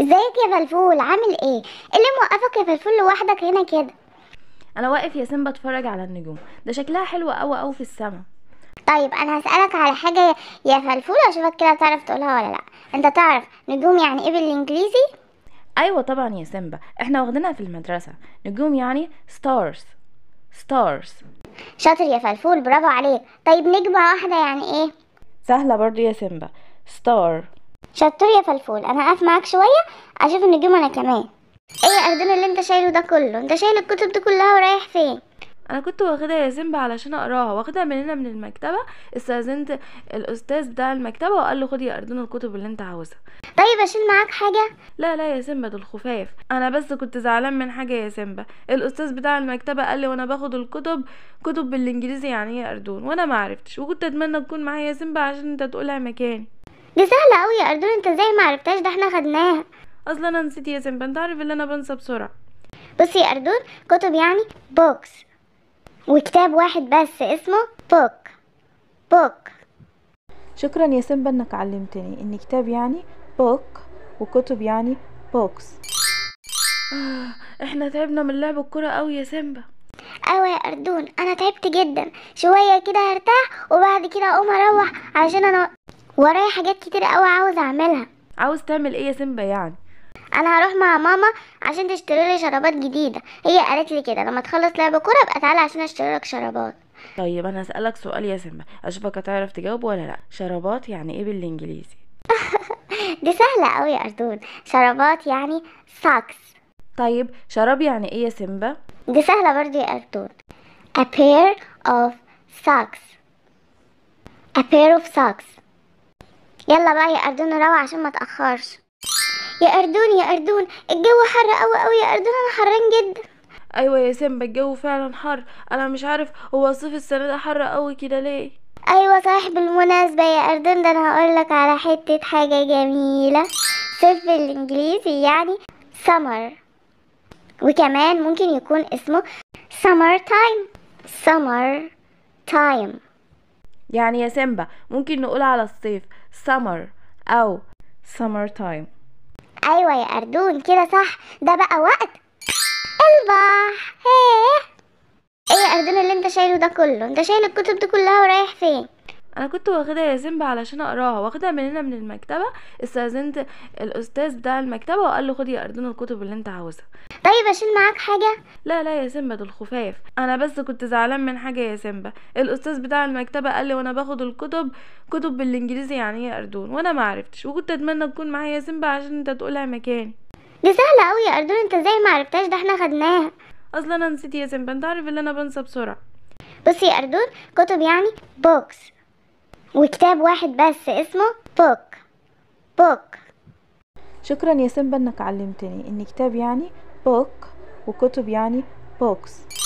ازيك يا فلفول عامل ايه؟, ايه اللي موقفك يا فلفول لوحدك هنا كده انا واقف يا سيمبا اتفرج على النجوم ده شكلها حلو قوي قوي في السما طيب انا هسألك على حاجة يا فلفول واشوفك كده تعرف تقولها ولا لا انت تعرف نجوم يعني ايه بالانجليزي ايوه طبعا يا سيمبا احنا واخدينها في المدرسة نجوم يعني ستارز ستارز شاطر يا فلفول برافو عليك طيب نجمة واحدة يعني ايه سهلة برضو يا سيمبا ستار شطور يا فلفول انا هقف معاك شويه اشوف النجوم انا كمان ايه يا اردن اللي انت شايله ده كله انت شايل الكتب دي كلها ورايح فين انا كنت واخدها يا زنبه علشان اقراها واخدها مننا من المكتبه استاذنت الاستاذ بتاع المكتبه وقال له خدي يا اردن الكتب اللي انت عاوزها طيب اشيل معاك حاجه لا لا يا زنبه دول خفاف انا بس كنت زعلان من حاجه يا زنبه الاستاذ بتاع المكتبه قال لي وانا باخد الكتب كتب بالانجليزي يعني ايه اردون وانا ما عرفتش وكنت اتمنى تكون معايا يا زنبه عشان انت تقولها مكاني دي سهله قوي يا اردون انت ازاي ما عرفتهاش ده احنا خدناها اصلا انا نسيت يا سمبا انت عارف اللي انا بنسى بسرعه بصي يا اردون كتب يعني بوكس وكتاب واحد بس اسمه بوك بوك شكرا يا سمبا انك علمتني ان كتاب يعني بوك وكتب يعني بوكس آه، احنا تعبنا من لعب الكرة قوي يا سمبا اوي يا اردون انا تعبت جدا شويه كده هرتاح وبعد كده اقوم اروح عشان انا ورايا حاجات كتير قوي عاوز اعملها عاوز تعمل ايه يا سيمبا يعني انا هروح مع ماما عشان تشتري لي شرابات جديده هي قالت لي كده لما تخلص لعب كوره ابقى تعالى عشان اشتري لك شرابات طيب انا هسالك سؤال يا سيمبا اشوفك هتعرف تجاوب ولا لا شرابات يعني ايه بالانجليزي دي سهله قوي يا اردون شرابات يعني ساكس طيب شراب يعني ايه يا سيمبا دي سهله برضه يا اردون a pair of socks a pair of socks يلا بقى يا أردون روح عشان ما تأخرش يا أردون يا أردون الجو حر أوي أوي يا أردون أنا حران جدا أيوة يا سيمبا الجو فعلا حر أنا مش عارف هو صيف السنة ده حر أوي كده ليه أيوة صحيح بالمناسبة يا أردون ده أنا هقولك على حتة حاجة جميلة صيف بالإنجليزي يعني summer وكمان ممكن يكون اسمه summer time summer time يعني يا سيمبا ممكن نقول على الصيف summer أو summer time أيوة يا أردون كده صح ده بقى وقت البحر ايه, إيه يا أردون اللي انت شايله ده كله انت شايل الكتب دي كلها ورايح فين انا كنت واخدها يا سيمبا علشان اقراها واخدها من هنا من المكتبه استاذنت الاستاذ بتاع المكتبه وقال له خدي يا اردون الكتب اللي انت عاوزها طيب اشيل معاك حاجه لا لا يا سيمبا دول خفاف انا بس كنت زعلان من حاجه يا سيمبا الاستاذ بتاع المكتبه قال لي وانا باخد الكتب كتب بالانجليزي يعني ايه اردون وانا ما عرفتش وكنت اتمنى تكون معايا يا سيمبا عشان انت تقولها مكاني دي سهله قوي يا اردون انت ازاي ما عرفتهاش ده احنا خدناها اصلا انا نسيت يا سيمبا انت عارف ان انا بنسى بسرعه بصي يا اردون كتب يعني بوكس وكتاب واحد بس اسمه بوك بوك شكرا يا سيمبا انك علمتني ان كتاب يعني بوك وكتب يعني بوكس